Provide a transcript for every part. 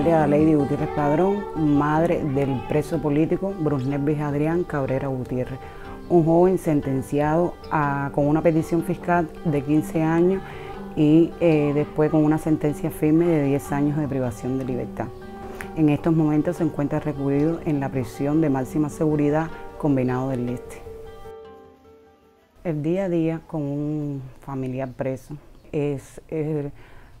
ley Lady Gutiérrez Padrón, madre del preso político Brunel Adrián Cabrera Gutiérrez, un joven sentenciado ah, con una petición fiscal de 15 años y eh, después con una sentencia firme de 10 años de privación de libertad. En estos momentos se encuentra recluido en la prisión de máxima seguridad Combinado del Este. El día a día con un familiar preso es, es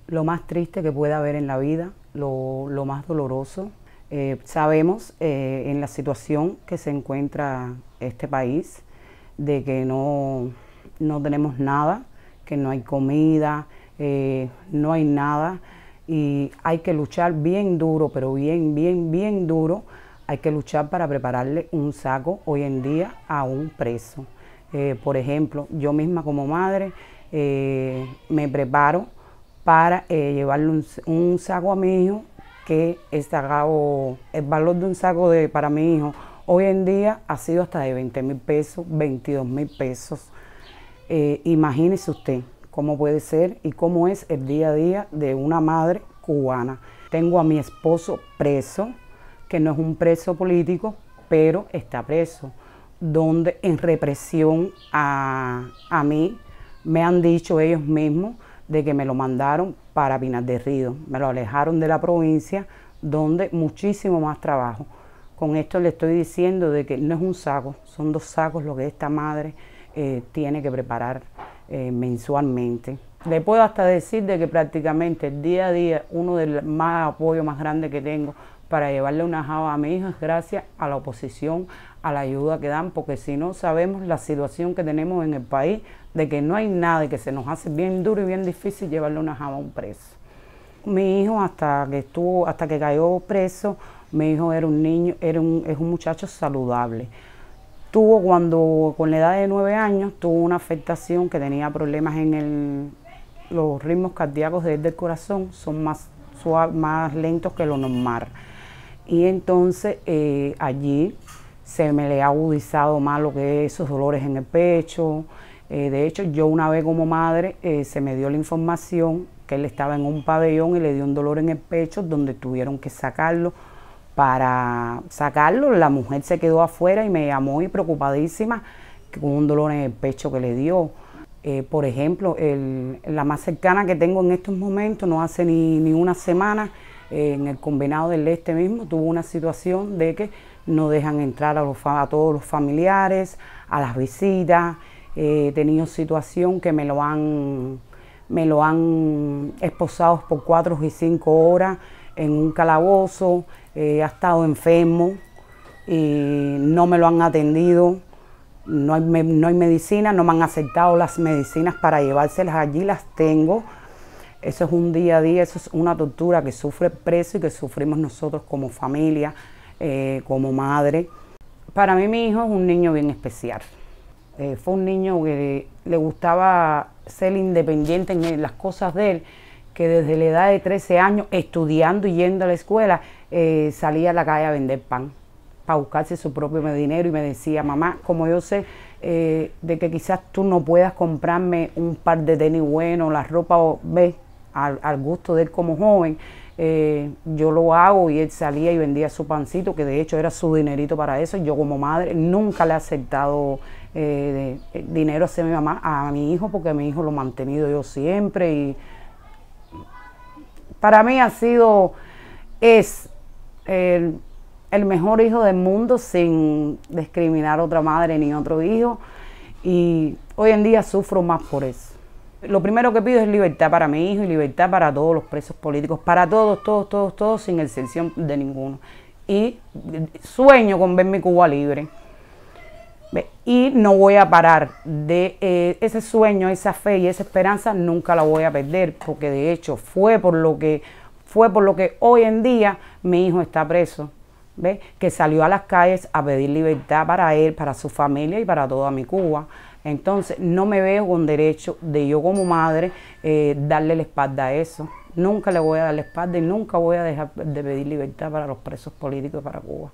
lo más triste que puede haber en la vida, lo, más doloroso. Eh, sabemos eh, en la situación que se encuentra este país, de que no, no tenemos nada, que no hay comida, eh, no hay nada y hay que luchar bien duro, pero bien, bien, bien duro. Hay que luchar para prepararle un saco hoy en día a un preso. por ejemplo, yo misma como madre me preparo para eh, llevarle un, saco a mi hijo, que el, el valor de un saco de, para mi hijo hoy en día ha sido hasta de 20 mil pesos, 22 mil pesos. Eh, imagínese usted cómo puede ser y cómo es el día a día de una madre cubana. Tengo a mi esposo preso, que no es un preso político, pero está preso, donde en represión a, a mí me han dicho ellos mismos de que me lo mandaron para Pinar de Río, me lo alejaron de la provincia donde muchísimo más trabajo. Con esto le estoy diciendo de que no es un saco, son dos sacos lo que esta madre eh, tiene que preparar eh, mensualmente. Le puedo hasta decir de que prácticamente día a día uno del más apoyo más grande que tengo para llevarle una java a mi hijo es gracias a la oposición, a la ayuda que dan, porque si no sabemos la situación que tenemos en el país, de que no hay nada y que se nos hace bien duro y bien difícil llevarle una java a un preso. Mi hijo hasta que estuvo, hasta que cayó preso, mi hijo era un niño, era un, es un muchacho saludable. Tuvo cuando, con la edad de nueve años, tuvo una afectación que tenía problemas en el, los ritmos cardíacos de él del corazón son más, más lentos que lo normal. Y entonces eh, allí se me le ha agudizado más lo que es esos dolores en el pecho. Eh, de hecho, yo una vez como madre eh, se me dio la información que él estaba en un pabellón y le dio un dolor en el pecho donde tuvieron que sacarlo. Para sacarlo, la mujer se quedó afuera y me llamó y preocupadísima con un dolor en el pecho que le dio. Eh, por ejemplo, la más cercana que tengo en estos momentos, no hace ni, una semana, eh, en el combinado del este mismo, tuvo una situación de que no dejan entrar a, todos los familiares, a las visitas. Eh, he tenido situación que me lo han, me lo han esposado por cuatro y cinco horas en un calabozo, ha estado enfermo, y no me lo han atendido no hay, medicina, no me han aceptado las medicinas para llevárselas allí, las tengo. Eso es un día a día, eso es una tortura que sufre preso y que sufrimos nosotros como familia, eh, como madre. Para mí mi hijo es un niño bien especial. Eh, fue un niño que le gustaba ser independiente en las cosas de él, que desde la edad de 13 años, estudiando y yendo a la escuela, eh, salía a la calle a vender pan para buscarse su propio dinero y me decía, mamá, como yo sé eh, de que quizás tú no puedas comprarme un par de tenis buenos, la ropa, o, ve, al, gusto de él como joven, eh, yo lo hago y él salía y vendía su pancito, que de hecho era su dinerito para eso, y yo como madre nunca le he aceptado eh, dinero a mi mamá, a mi hijo, porque mi hijo lo he mantenido yo siempre y para mí ha sido, es... el el mejor hijo del mundo sin discriminar a otra madre ni otro hijo y hoy en día sufro más por eso. Lo primero que pido es libertad para mi hijo y libertad para todos los presos políticos, para todos, todos, todos, todos, sin excepción de ninguno. Y sueño con ver mi Cuba libre. Y no voy a parar de eh, ese sueño, esa fe y esa esperanza nunca la voy a perder, porque de hecho fue por lo que fue por lo que hoy en día mi hijo está preso que salió a las calles a pedir libertad para él, para su familia y para toda mi Cuba. Entonces no me veo con derecho de yo como madre eh, darle la espalda a eso. Nunca le voy a dar la espalda y nunca voy a dejar de pedir libertad para los presos políticos para Cuba.